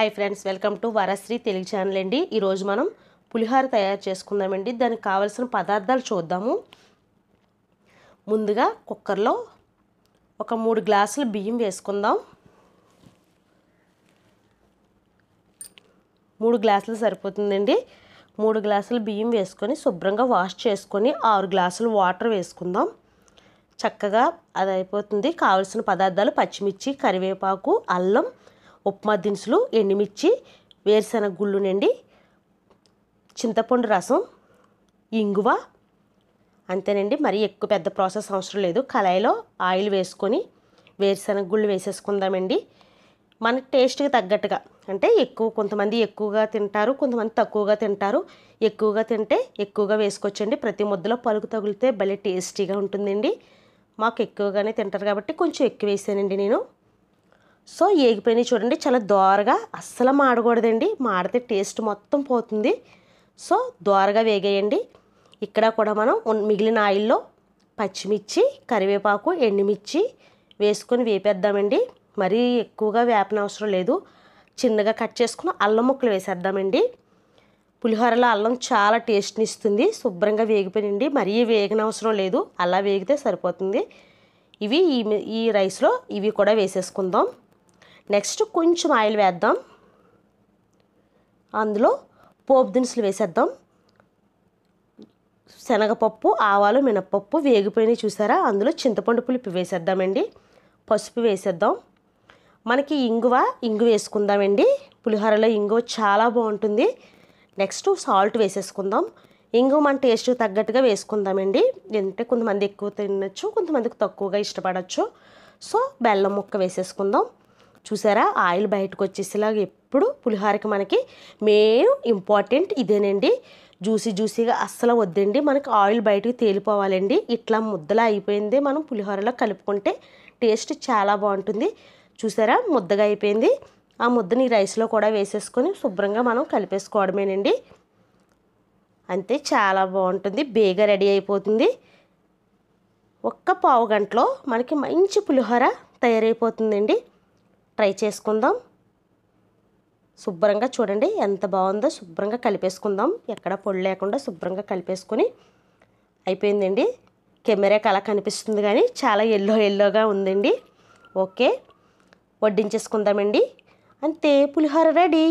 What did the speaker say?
hi friends welcome to Varasri Telugu channel అండి ఈరోజు మనం పులిహోర తయారు చేసుకుందామండి దానికి కావలసిన పదార్థాలు చూద్దాము ముందుగా కుక్కర్లో ఒక మూడు గ్లాసులు బియ్యం వేసుకుందాం మూడు గ్లాసులు సరిపోతుందండి మూడు గ్లాసులు బియ్యం వేసుకొని శుభ్రంగా వాష్ చేసుకొని ఆరు గ్లాసులు వాటర్ వేసుకుందాం చక్కగా అది అయిపోతుంది కావలసిన పదార్థాలు పచ్చిమిర్చి కరివేపాకు అల్లం ఉప్మా దినుసులు ఎండుమిర్చి వేరుశనగ గుళ్ళు నుండి చింతపండు రసం ఇంగువ అంతేనండి మరీ ఎక్కువ పెద్ద ప్రాసెస్ అవసరం లేదు కళాయిలో ఆయిల్ వేసుకొని వేరుశనగ గుళ్ళు వేసేసుకుందామండి మన టేస్ట్కి తగ్గట్టుగా అంటే ఎక్కువ కొంతమంది ఎక్కువగా తింటారు కొంతమంది తక్కువగా తింటారు ఎక్కువగా తింటే ఎక్కువగా వేసుకోవచ్చండి ప్రతి ముద్దలో పలుకు తగిలితే భలే టేస్టీగా ఉంటుందండి మాకు ఎక్కువగానే తింటారు కాబట్టి కొంచెం ఎక్కువ వేసానండి నేను సో ఏగిపోయినాయి చూడండి చాలా దోరగా అస్సలు మాడకూడదండి మాడితే టేస్ట్ మొత్తం పోతుంది సో దోరగా వేగేయండి ఇక్కడ కూడా మనం మిగిలిన ఆయిల్లో పచ్చిమిర్చి కరివేపాకు ఎండుమిర్చి వేసుకొని వేపేద్దామండి మరీ ఎక్కువగా వేపన అవసరం లేదు చిన్నగా కట్ చేసుకుని అల్లం ముక్కలు వేసేద్దామండి పులిహోరలో అల్లం చాలా టేస్ట్ని ఇస్తుంది శుభ్రంగా వేగిపోయినండి మరీ వేగిన అవసరం లేదు అలా వేగితే సరిపోతుంది ఇవి ఈ రైస్లో ఇవి కూడా వేసేసుకుందాం నెక్స్ట్ కొంచెం ఆయిల్ వేద్దాం అందులో పోపు దినుసులు వేసేద్దాం శనగపప్పు ఆవాలు మినపప్పు వేగిపోయినవి చూసారా అందులో చింతపండు పులిపి వేసేద్దామండి పసుపు వేసేద్దాం మనకి ఇంగువ ఇంగు వేసుకుందామండి పులిహోరలో ఇంగువ చాలా బాగుంటుంది నెక్స్ట్ సాల్ట్ వేసేసుకుందాం ఇంగువ మన టేస్ట్ తగ్గట్టుగా వేసుకుందామండి ఎందుకంటే కొంతమంది ఎక్కువ తినచ్చు కొంతమందికి తక్కువగా ఇష్టపడచ్చు సో బెల్లం ముక్క వేసేసుకుందాం చూసారా ఆయిల్ బయటకు వచ్చేసేలాగా ఎప్పుడు పులిహోరకి మనకి మెయిన్ ఇంపార్టెంట్ ఇదేనండి జ్యూసీ జ్యూసీగా అస్సలు వద్దండి మనకి ఆయిల్ బయటకు తేలిపోవాలండి ఇట్లా ముద్దలా అయిపోయింది మనం పులిహోరలో కలుపుకుంటే టేస్ట్ చాలా బాగుంటుంది చూసారా ముద్దగా అయిపోయింది ఆ ముద్దని రైస్లో కూడా వేసేసుకొని శుభ్రంగా మనం కలిపేసుకోవడమేనండి అంతే చాలా బాగుంటుంది బేగా రెడీ అయిపోతుంది ఒక్క పావు గంటలో మనకి మంచి పులిహోర తయారైపోతుందండి ట్రై చేసుకుందాం శుభ్రంగా చూడండి ఎంత బాగుందో శుభ్రంగా కలిపేసుకుందాం ఎక్కడ పొడి లేకుండా శుభ్రంగా కలిపేసుకొని అయిపోయిందండి కెమెరాకి అలా కనిపిస్తుంది కానీ చాలా ఎల్లో ఎల్లోగా ఉందండి ఓకే వడ్డించేసుకుందామండి అంతే పులిహోర రెడీ